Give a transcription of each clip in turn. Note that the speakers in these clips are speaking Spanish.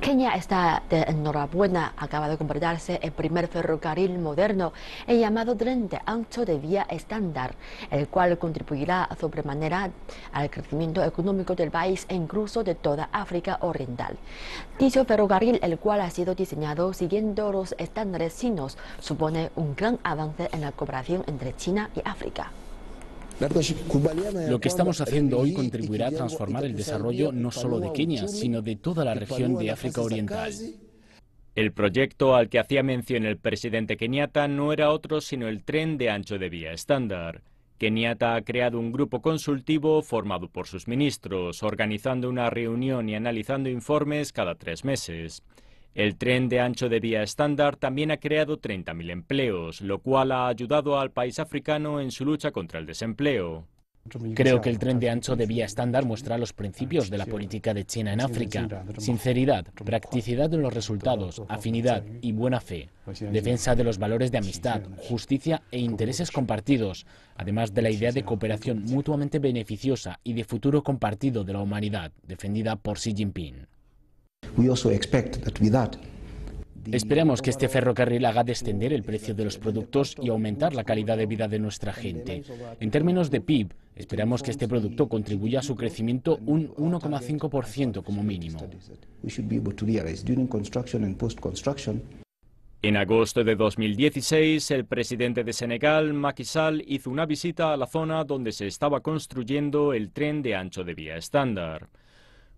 Kenia está de enhorabuena. Acaba de completarse el primer ferrocarril moderno, el llamado tren de ancho de vía estándar, el cual contribuirá sobremanera al crecimiento económico del país e incluso de toda África Oriental. Dicho ferrocarril, el cual ha sido diseñado siguiendo los estándares chinos, supone un gran avance en la cooperación entre China y África. Lo que estamos haciendo hoy contribuirá a transformar el desarrollo no solo de Kenia, sino de toda la región de África Oriental. El proyecto al que hacía mención el presidente Kenyatta no era otro sino el tren de ancho de vía estándar. Kenyatta ha creado un grupo consultivo formado por sus ministros, organizando una reunión y analizando informes cada tres meses. El tren de ancho de vía estándar también ha creado 30.000 empleos, lo cual ha ayudado al país africano en su lucha contra el desempleo. Creo que el tren de ancho de vía estándar muestra los principios de la política de China en África. Sinceridad, practicidad en los resultados, afinidad y buena fe. Defensa de los valores de amistad, justicia e intereses compartidos, además de la idea de cooperación mutuamente beneficiosa y de futuro compartido de la humanidad, defendida por Xi Jinping. Esperamos que este ferrocarril haga descender el precio de los productos y aumentar la calidad de vida de nuestra gente. En términos de PIB, esperamos que este producto contribuya a su crecimiento un 1,5% como mínimo. En agosto de 2016, el presidente de Senegal, Macky Sall, hizo una visita a la zona donde se estaba construyendo el tren de ancho de vía estándar.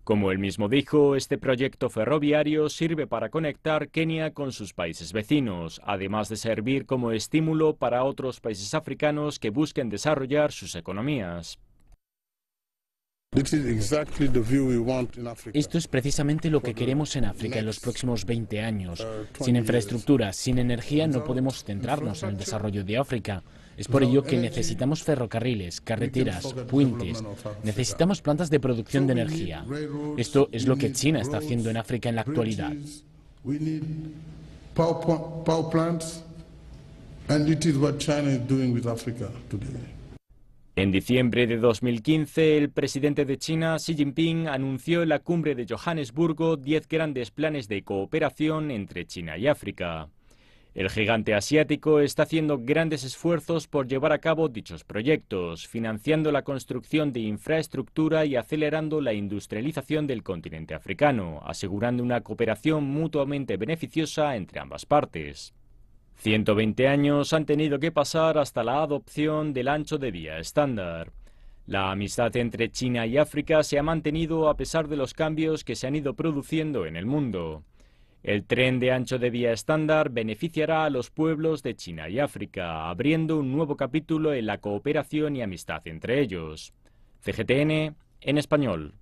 Como él mismo dijo, este proyecto ferroviario sirve para conectar Kenia con sus países vecinos, además de servir como estímulo para otros países africanos que busquen desarrollar sus economías. Esto es precisamente lo que queremos en África en los próximos 20 años. Uh, sin infraestructura, sin energía, no podemos centrarnos en el desarrollo de África. Es por ello eh, que eh, necesitamos ferrocarriles, carreteras, puentes, necesitamos plantas de producción de energía. Esto es lo que China está haciendo en África en la actualidad. En diciembre de 2015, el presidente de China, Xi Jinping, anunció en la cumbre de Johannesburgo 10 grandes planes de cooperación entre China y África. El gigante asiático está haciendo grandes esfuerzos por llevar a cabo dichos proyectos, financiando la construcción de infraestructura y acelerando la industrialización del continente africano, asegurando una cooperación mutuamente beneficiosa entre ambas partes. 120 años han tenido que pasar hasta la adopción del ancho de vía estándar. La amistad entre China y África se ha mantenido a pesar de los cambios que se han ido produciendo en el mundo. El tren de ancho de vía estándar beneficiará a los pueblos de China y África, abriendo un nuevo capítulo en la cooperación y amistad entre ellos. CGTN en español.